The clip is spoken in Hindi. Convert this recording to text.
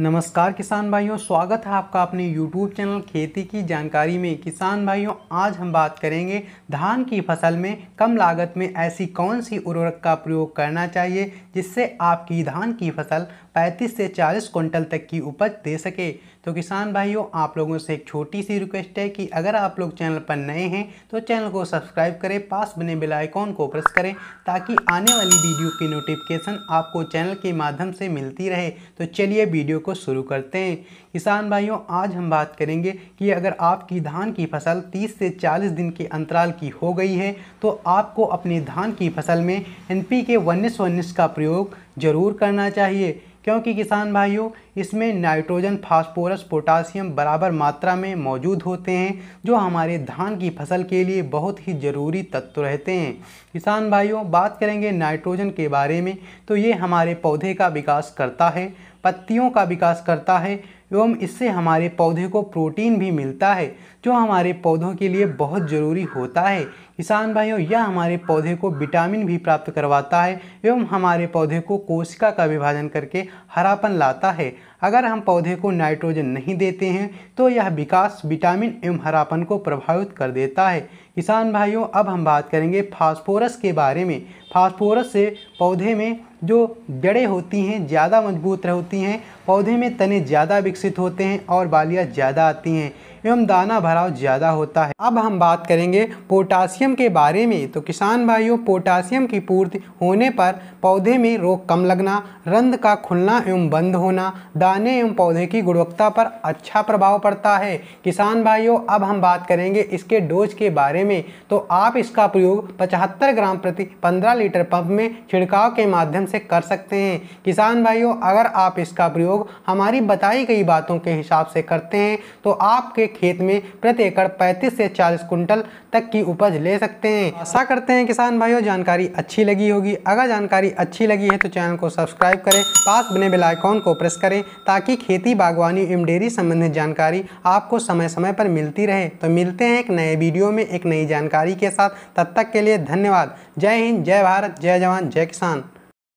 नमस्कार किसान भाइयों स्वागत है आपका अपने YouTube चैनल खेती की जानकारी में किसान भाइयों आज हम बात करेंगे धान की फसल में कम लागत में ऐसी कौन सी उर्वरक का प्रयोग करना चाहिए जिससे आपकी धान की फसल 35 से 40 क्विंटल तक की उपज दे सके तो किसान भाइयों आप लोगों से एक छोटी सी रिक्वेस्ट है कि अगर आप लोग चैनल पर नए हैं तो चैनल को सब्सक्राइब करें पास बने बेलाइकॉन को प्रेस करें ताकि आने वाली वीडियो की नोटिफिकेशन आपको चैनल के माध्यम से मिलती रहे तो चलिए वीडियो को शुरू करते हैं किसान भाइयों आज हम बात करेंगे कि अगर आपकी धान की फसल 30 से 40 दिन के अंतराल की हो गई है तो आपको अपने धान की फसल में एन पी के का प्रयोग ज़रूर करना चाहिए क्योंकि किसान भाइयों इसमें नाइट्रोजन फास्फोरस पोटासियम बराबर मात्रा में मौजूद होते हैं जो हमारे धान की फसल के लिए बहुत ही ज़रूरी तत्व रहते हैं किसान भाइयों बात करेंगे नाइट्रोजन के बारे में तो ये हमारे पौधे का विकास करता है पत्तियों का विकास करता है एवं इससे हमारे पौधे को प्रोटीन भी मिलता है जो हमारे पौधों के लिए बहुत ज़रूरी होता है किसान भाइयों यह हमारे पौधे को विटामिन भी प्राप्त करवाता है एवं हमारे पौधे को कोशिका का विभाजन करके हरापन लाता है अगर हम पौधे को नाइट्रोजन नहीं देते हैं तो यह विकास विटामिन एवं हरापन को प्रभावित कर देता है किसान भाइयों अब हम बात करेंगे फास्फोरस के बारे में फास्फोरस से पौधे में जो जड़ें होती हैं ज़्यादा मजबूत होती हैं पौधे में तने ज़्यादा विकसित होते हैं और बालियाँ ज़्यादा आती हैं एवं दाना भराव ज़्यादा होता है अब हम बात करेंगे पोटासियम के बारे में तो किसान भाइयों पोटासियम की पूर्ति होने पर पौधे में रोग कम लगना रंध का खुलना एवं बंद होना दाने एवं पौधे की गुणवत्ता पर अच्छा प्रभाव पड़ता है किसान भाइयों अब हम बात करेंगे इसके डोज के बारे में तो आप इसका प्रयोग पचहत्तर ग्राम प्रति पंद्रह लीटर पंप में छिड़काव के माध्यम से कर सकते हैं किसान भाइयों अगर आप इसका प्रयोग हमारी बताई गई बातों के हिसाब से करते हैं तो आपके खेत में प्रति एकड़ पैंतीस से चालीस कुंटल तक की उपज ले सकते हैं आशा करते हैं किसान भाइयों जानकारी अच्छी लगी होगी अगर जानकारी अच्छी लगी है तो चैनल को सब्सक्राइब करें पास बने बेल आइकॉन को प्रेस करें ताकि खेती बागवानी एवं डेयरी संबंधित जानकारी आपको समय समय पर मिलती रहे तो मिलते हैं एक नए वीडियो में एक नई जानकारी के साथ तब तक के लिए धन्यवाद जय हिंद जय भारत जय जवान जय किसान